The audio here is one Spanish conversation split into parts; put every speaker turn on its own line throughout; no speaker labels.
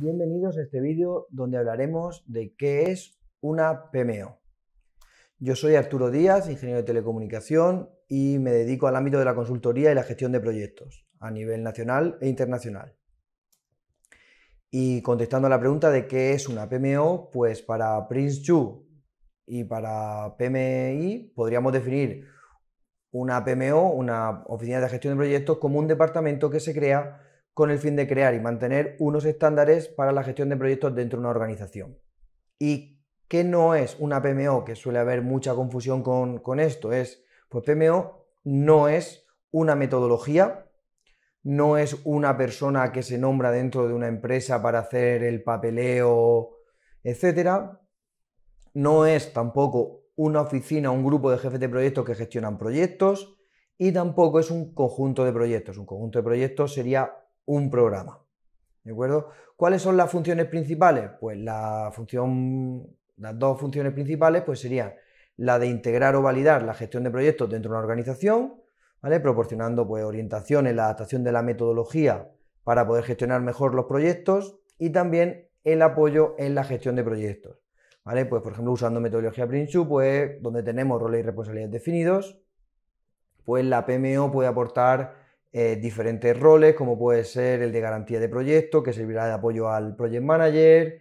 bienvenidos a este vídeo donde hablaremos de qué es una PMO. Yo soy Arturo Díaz, ingeniero de telecomunicación y me dedico al ámbito de la consultoría y la gestión de proyectos a nivel nacional e internacional. Y contestando a la pregunta de qué es una PMO, pues para Prince 2 y para PMI podríamos definir una PMO, una oficina de gestión de proyectos, como un departamento que se crea con el fin de crear y mantener unos estándares para la gestión de proyectos dentro de una organización. ¿Y qué no es una PMO? Que suele haber mucha confusión con, esto. Es, pues PMO no es una metodología, no es una persona que se nombra dentro de una empresa para hacer el papeleo, etcétera. No es tampoco una oficina, un grupo de jefes de proyectos que gestionan proyectos y tampoco es un conjunto de proyectos. Un conjunto de proyectos sería un programa. ¿De acuerdo? ¿Cuáles son las funciones principales? Pues la función, las dos funciones principales pues serían la de integrar o validar la gestión de proyectos dentro de una organización, ¿vale? proporcionando pues, orientación en la adaptación de la metodología para poder gestionar mejor los proyectos y también el apoyo en la gestión de proyectos. ¿vale? Pues, por ejemplo, usando metodología PRINSU, pues, donde tenemos roles y responsabilidades definidos, pues la PMO puede aportar eh, diferentes roles, como puede ser el de garantía de proyecto, que servirá de apoyo al project manager.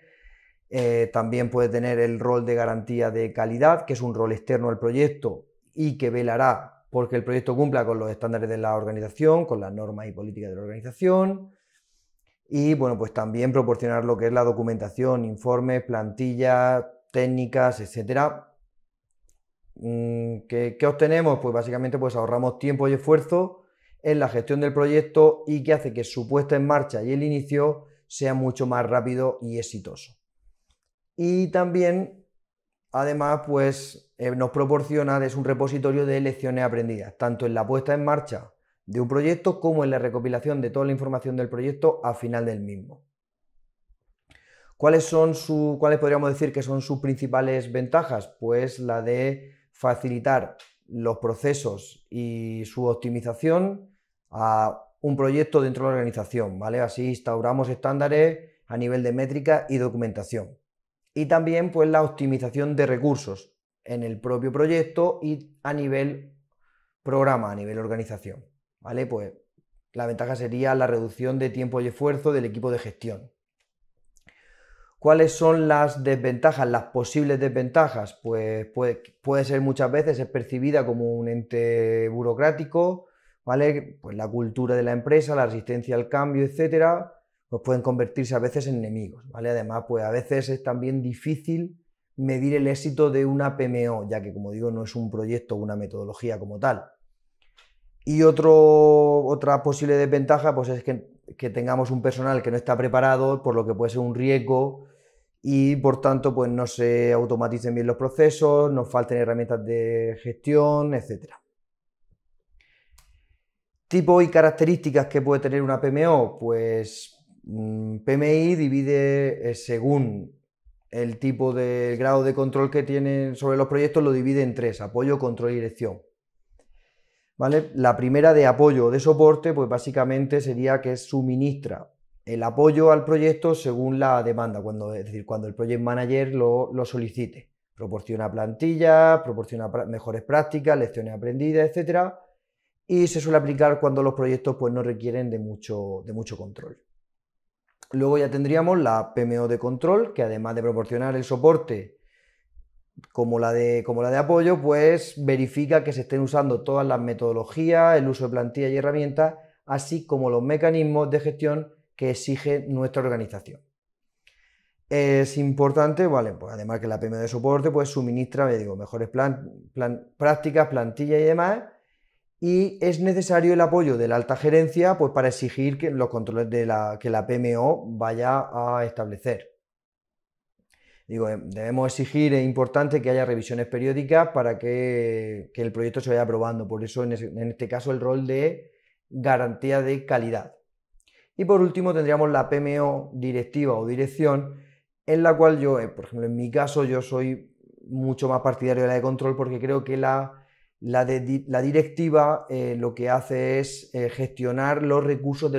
Eh, también puede tener el rol de garantía de calidad, que es un rol externo al proyecto y que velará porque el proyecto cumpla con los estándares de la organización, con las normas y políticas de la organización. Y bueno, pues también proporcionar lo que es la documentación, informes, plantillas, técnicas, etcétera. Mm, ¿Qué, ¿Qué, obtenemos? Pues básicamente pues ahorramos tiempo y esfuerzo en la gestión del proyecto y que hace que su puesta en marcha y el inicio sea mucho más rápido y exitoso. Y también, además, pues eh, nos proporciona es un repositorio de lecciones aprendidas, tanto en la puesta en marcha de un proyecto como en la recopilación de toda la información del proyecto al final del mismo. son ¿Cuáles podríamos decir que son sus principales ventajas? Pues la de facilitar los procesos y su optimización, a un proyecto dentro de la organización, ¿vale? Así instauramos estándares a nivel de métrica y documentación. Y también pues la optimización de recursos en el propio proyecto y a nivel programa, a nivel organización, ¿vale? Pues la ventaja sería la reducción de tiempo y esfuerzo del equipo de gestión. ¿Cuáles son las desventajas, las posibles desventajas? Pues puede, ser muchas veces es percibida como un ente burocrático, pues la cultura de la empresa, la resistencia al cambio, etcétera, pues pueden convertirse a veces en enemigos, ¿vale? Además, pues a veces es también difícil medir el éxito de una PMO, ya que como digo, no es un proyecto o una metodología como tal. Y otro, otra posible desventaja pues es que, que, tengamos un personal que no está preparado, por lo que puede ser un riesgo y por tanto pues no se automaticen bien los procesos, nos falten herramientas de gestión, etcétera. Tipo y características que puede tener una PMO, pues mm, PMI divide eh, según el tipo de grado de control que tienen sobre los proyectos, lo divide en tres, apoyo, control y dirección. ¿Vale? La primera de apoyo o de soporte, pues básicamente sería que suministra el apoyo al proyecto según la demanda, cuando, es decir, cuando el project manager lo, solicite. Proporciona plantillas, proporciona mejores prácticas, lecciones aprendidas, etc., y se suele aplicar cuando los proyectos pues, no requieren de mucho, de mucho control. Luego ya tendríamos la PMO de control, que además de proporcionar el soporte como la de, como la de apoyo, pues verifica que se estén usando todas las metodologías, el uso de plantillas y herramientas, así como los mecanismos de gestión que exige nuestra organización. Es importante, vale, pues además que la PMO de soporte pues suministra, digo, mejores prácticas, plantillas y demás, y es necesario el apoyo de la alta gerencia pues, para exigir que los controles de la, que la PMO vaya a establecer. Digo, eh, debemos exigir, es importante que haya revisiones periódicas para que, el proyecto se vaya aprobando. Por eso, en, en, este caso, el rol de garantía de calidad. Y por último, tendríamos la PMO directiva o dirección, en la cual yo, eh, por ejemplo, en mi caso, yo soy mucho más partidario de la de control porque creo que la la, directiva eh, lo que hace es eh, gestionar los recursos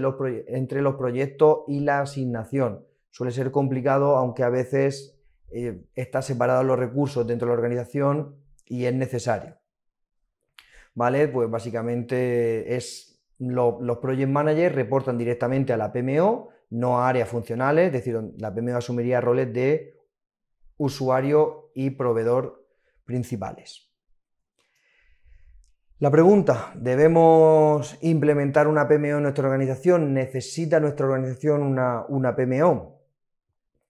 entre los proyectos y la asignación. Suele ser complicado, aunque a veces eh, están separados los recursos dentro de la organización y es necesario. ¿Vale? Pues básicamente es los project managers reportan directamente a la PMO, no a áreas funcionales, es decir, la PMO asumiría roles de usuario y proveedor principales. La pregunta, ¿debemos implementar una PMO en nuestra organización? ¿Necesita nuestra organización una, PMO?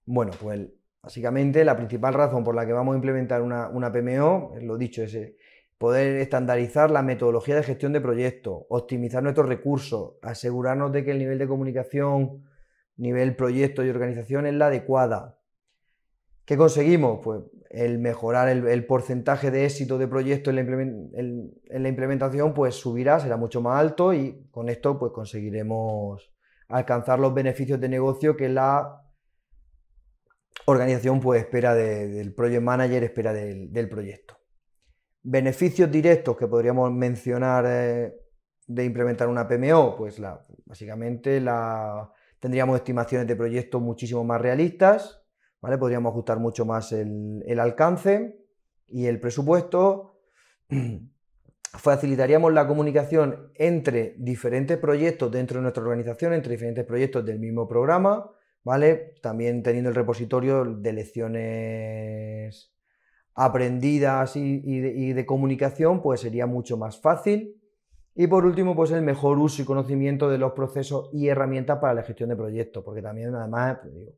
Bueno, pues básicamente la principal razón por la que vamos a implementar una, una PMO, lo dicho, es eh, poder estandarizar la metodología de gestión de proyectos, optimizar nuestros recursos, asegurarnos de que el nivel de comunicación, nivel proyecto y organización es la adecuada. ¿Qué conseguimos? Pues el mejorar el, porcentaje de éxito de proyecto en la, implementación, pues subirá, será mucho más alto y con esto pues conseguiremos alcanzar los beneficios de negocio que la organización pues espera del project manager, espera del, proyecto. Beneficios directos que podríamos mencionar eh, de implementar una PMO, pues básicamente la, tendríamos estimaciones de proyectos muchísimo más realistas, Podríamos ajustar mucho más el, alcance y el presupuesto. Facilitaríamos la comunicación entre diferentes proyectos dentro de nuestra organización, entre diferentes proyectos del mismo programa, ¿vale? También teniendo el repositorio de lecciones aprendidas y, de, comunicación, pues sería mucho más fácil. Y por último, pues el mejor uso y conocimiento de los procesos y herramientas para la gestión de proyectos, porque también además, pues digo,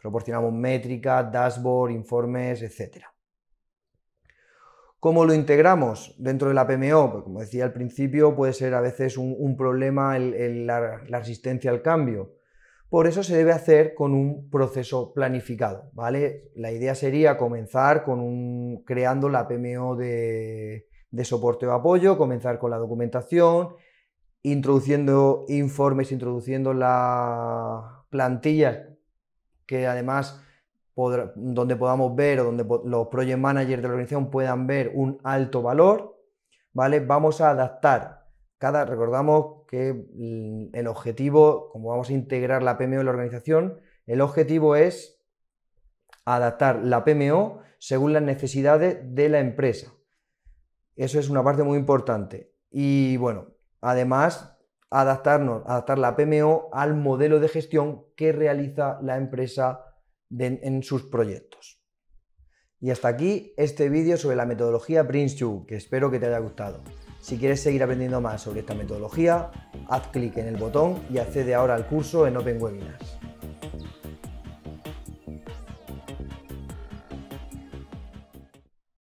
Proporcionamos métricas, dashboard, informes, etc. ¿Cómo lo integramos dentro de la PMO? Pues, como decía al principio, puede ser a veces un, problema la, resistencia al cambio. Por eso se debe hacer con un proceso planificado, ¿vale? La idea sería comenzar con un, creando la PMO de, de soporte o apoyo, comenzar con la documentación, introduciendo informes, introduciendo las plantillas que además donde podamos ver o donde los project managers de la organización puedan ver un alto valor, ¿vale? Vamos a adaptar cada, recordamos que el objetivo, como vamos a integrar la PMO en la organización, el objetivo es adaptar la PMO según las necesidades de la empresa. Eso es una parte muy importante. Y bueno, además adaptarnos, adaptar la PMO al modelo de gestión que realiza la empresa en sus proyectos. Y hasta aquí este vídeo sobre la metodología Prince2, que espero que te haya gustado. Si quieres seguir aprendiendo más sobre esta metodología, haz clic en el botón y accede ahora al curso en Open Webinars.